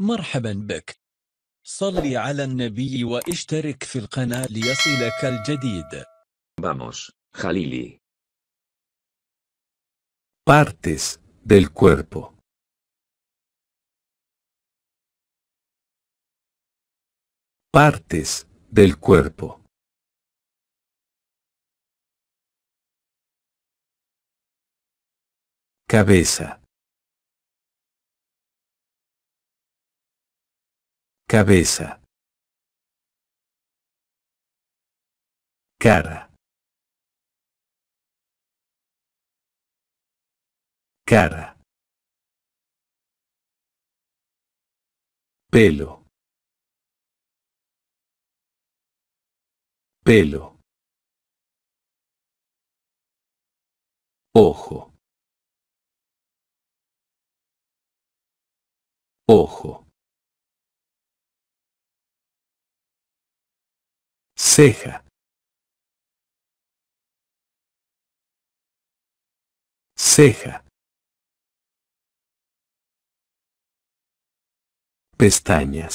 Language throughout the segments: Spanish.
مرحبا بك صل على النبي واشترك في القناة ليصلك الجديد Vamos, Jalili. Partes del cuerpo. Partes del cuerpo. Cabeza. Cabeza. Cara. Cara. Pelo. Pelo. Ojo. Ojo. ceja. Ceja. Pestañas.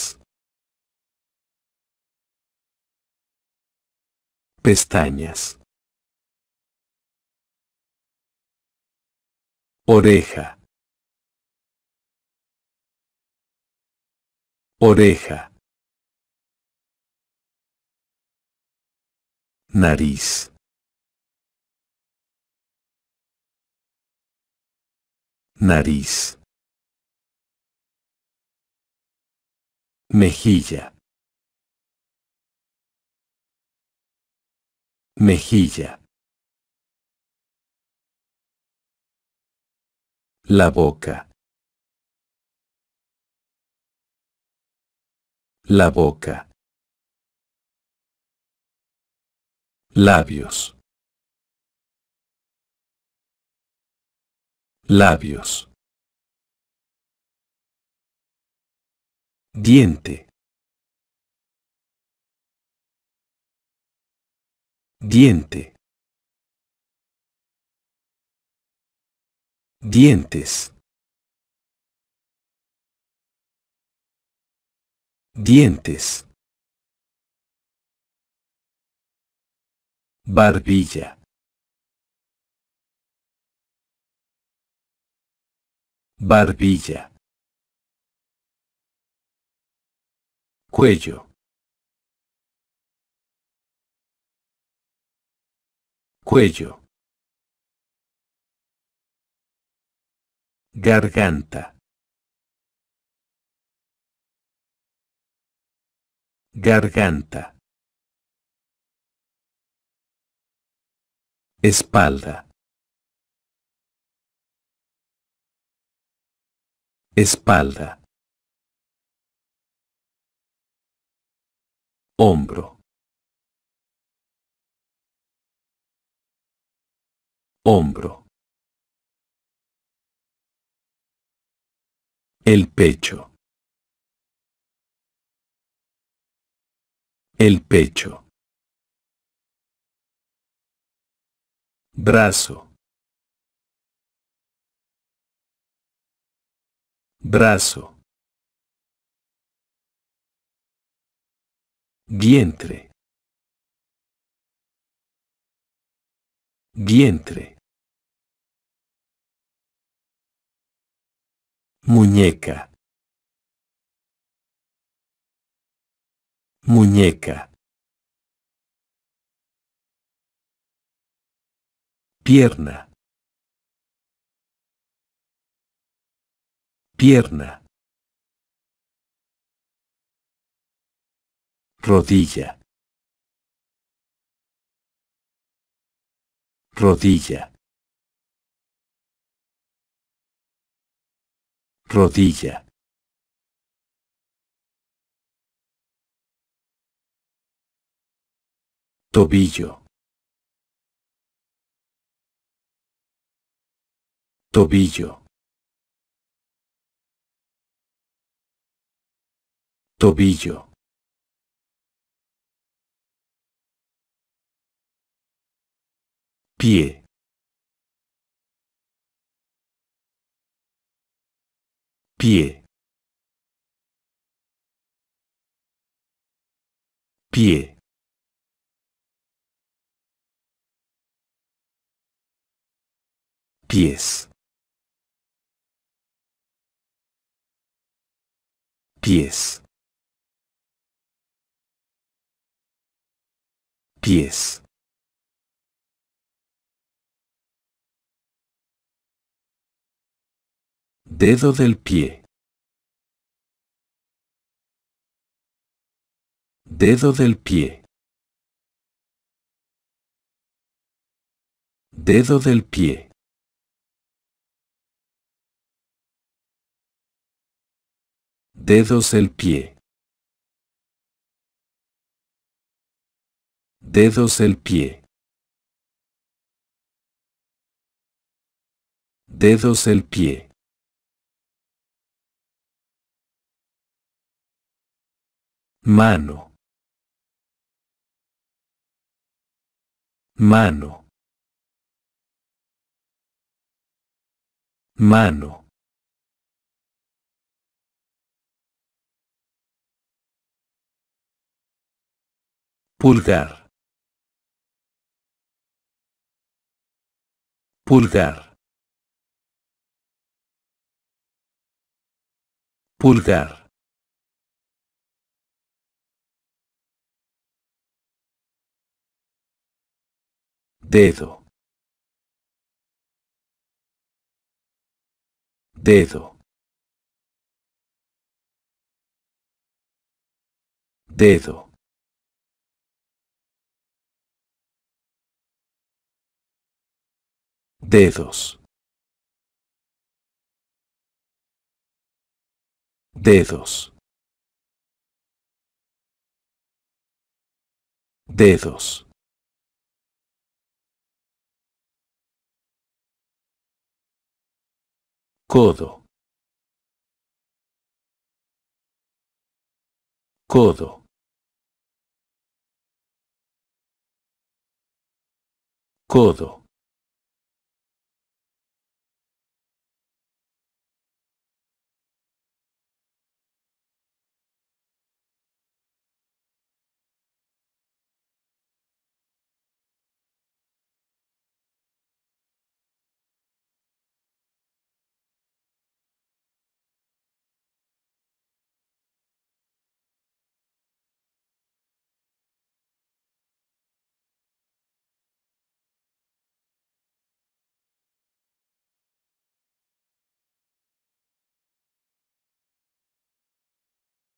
Pestañas. Oreja. Oreja. Nariz. Nariz. Mejilla. Mejilla. La boca. La boca. labios, labios, diente, diente, dientes, dientes. Barbilla. Barbilla. Cuello. Cuello. Garganta. Garganta. espalda, espalda, hombro, hombro, el pecho, el pecho. brazo brazo vientre vientre muñeca muñeca Pierna. Pierna. Rodilla. Rodilla. Rodilla. Tobillo. Tobillo. Tobillo. Pie. Pie. Pie. Pies. pies pies dedo del pie dedo del pie dedo del pie Dedos el pie. Dedos el pie. Dedos el pie. Mano. Mano. Mano. pulgar pulgar pulgar dedo dedo dedo dedos, dedos, dedos. codo, codo. codo.